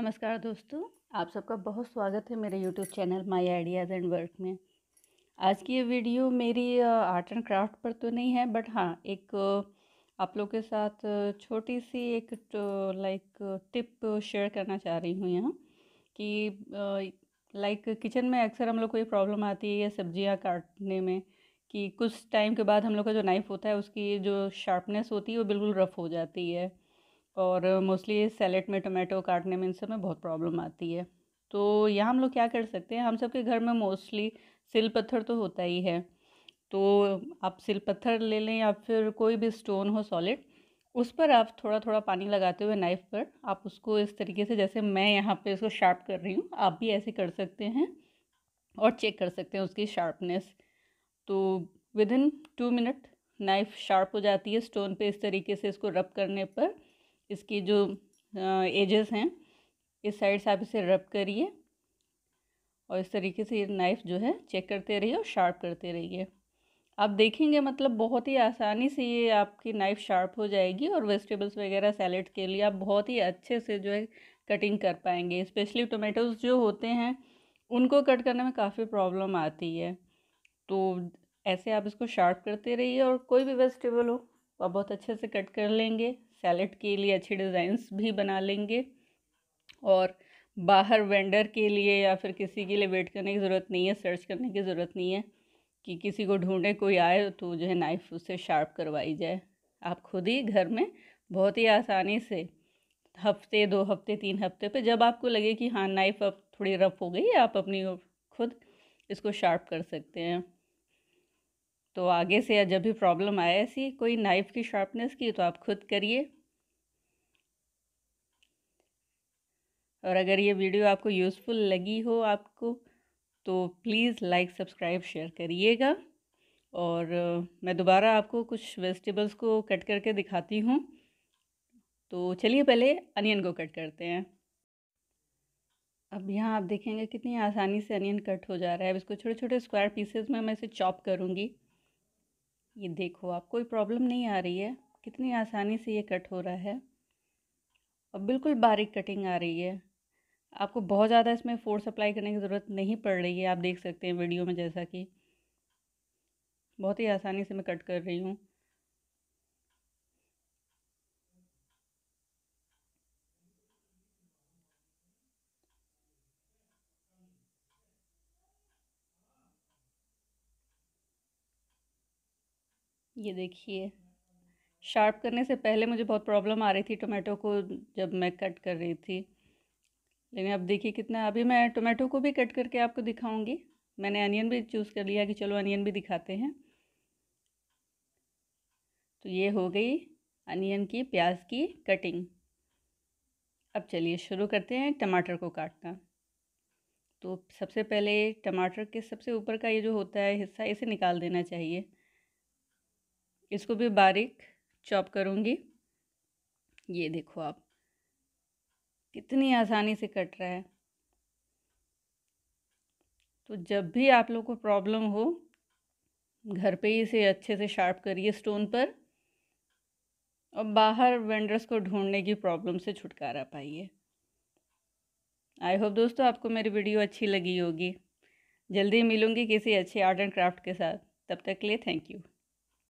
नमस्कार दोस्तों आप सबका बहुत स्वागत है मेरे YouTube channel my ideas and work में आज की ये वीडियो मेरी आर्ट एंड क्राफ्ट पर तो नहीं है बट हाँ एक आप लोग के साथ छोटी सी एक लाइक टिप शेयर करना चाह रही हूँ यहाँ कि लाइक किचन में अक्सर हम लोग को ये प्रॉब्लम आती है सब्जियाँ काटने में कि कुछ टाइम के बाद हम लोग का जो नाइफ़ होता है उसकी जो शार्पनेस होती है वो बिल्कुल रफ़ हो जाती है और मोस्टली सैलेड में टोमेटो काटने में इन सब में बहुत प्रॉब्लम आती है तो यहाँ हम लोग क्या कर सकते हैं हम सब के घर में मोस्टली सिल पत्थर तो होता ही है तो आप सिल पत्थर ले लें या फिर कोई भी स्टोन हो सॉलिड उस पर आप थोड़ा थोड़ा पानी लगाते हुए नाइफ़ पर आप उसको इस तरीके से जैसे मैं यहाँ पे इसको शार्प कर रही हूँ आप भी ऐसे कर सकते हैं और चेक कर सकते हैं उसकी शार्पनेस तो within two minute knife sharp हो जाती है स्टोन पे इस तरीके से इसको रब करने पर इसकी जो एजेस हैं इस साइड से आप इसे रब करिए और इस तरीके से ये नाइफ़ जो है चेक करते रहिए और शार्प करते रहिए आप देखेंगे मतलब बहुत ही आसानी से ये आपकी नाइफ़ शार्प हो जाएगी और वेजिटेबल्स वगैरह सैलड के लिए आप बहुत ही अच्छे से जो है कटिंग कर पाएंगे स्पेशली टोमेटोज़ जो होते हैं उनको कट करने में काफ़ी प्रॉब्लम आती है तो ऐसे आप इसको शार्प करते रहिए और कोई भी वेजिटेबल हो आप बहुत अच्छे से कट कर लेंगे सैलड के लिए अच्छे डिज़ाइंस भी बना लेंगे और बाहर वेंडर के लिए या फिर किसी के लिए वेट करने की ज़रूरत नहीं है सर्च करने की ज़रूरत नहीं है कि किसी को ढूंढे कोई आए तो जो है नाइफ़ उससे शार्प करवाई जाए आप खुद ही घर में बहुत ही आसानी से हफ्ते दो हफ्ते तीन हफ्ते पे जब आपको लगे कि हाँ नाइफ़ अब थोड़ी रफ़ हो गई आप अपनी खुद इसको शार्प कर सकते हैं तो आगे से या जब भी प्रॉब्लम आए ऐसी कोई नाइफ़ की शार्पनेस की तो आप खुद करिए और अगर ये वीडियो आपको यूज़फुल लगी हो आपको तो प्लीज़ लाइक सब्सक्राइब शेयर करिएगा और मैं दोबारा आपको कुछ वेजिटेबल्स को कट करके दिखाती हूँ तो चलिए पहले अनियन को कट करते हैं अब यहाँ आप देखेंगे कितनी आसानी से अनियन कट हो जा रहा है अब इसको छोटे छोटे स्क्वायर पीसेस में मैं इसे चॉप करूँगी ये देखो आप कोई प्रॉब्लम नहीं आ रही है कितनी आसानी से ये कट हो रहा है और बिल्कुल बारीक कटिंग आ रही है आपको बहुत ज़्यादा इसमें फोर्स अप्लाई करने की ज़रूरत नहीं पड़ रही है आप देख सकते हैं वीडियो में जैसा कि बहुत ही आसानी से मैं कट कर रही हूँ ये देखिए शार्प करने से पहले मुझे बहुत प्रॉब्लम आ रही थी टोमेटो को जब मैं कट कर रही थी लेकिन अब देखिए कितना अभी मैं टोमेटो को भी कट करके आपको दिखाऊंगी मैंने अनियन भी चूज़ कर लिया कि चलो अनियन भी दिखाते हैं तो ये हो गई अनियन की प्याज की कटिंग अब चलिए शुरू करते हैं टमाटर को काटना तो सबसे पहले टमाटर के सबसे ऊपर का ये जो होता है हिस्सा इसे निकाल देना चाहिए इसको भी बारीक चॉप करूँगी ये देखो आप कितनी आसानी से कट रहा है तो जब भी आप लोग को प्रॉब्लम हो घर पे ही इसे अच्छे से शार्प करिए स्टोन पर और बाहर वेंडर्स को ढूंढने की प्रॉब्लम से छुटकारा पाइए आई होप दोस्तों आपको मेरी वीडियो अच्छी लगी होगी जल्दी मिलूंगी किसी अच्छे आर्ट एंड क्राफ्ट के साथ तब तक के लिए थैंक यू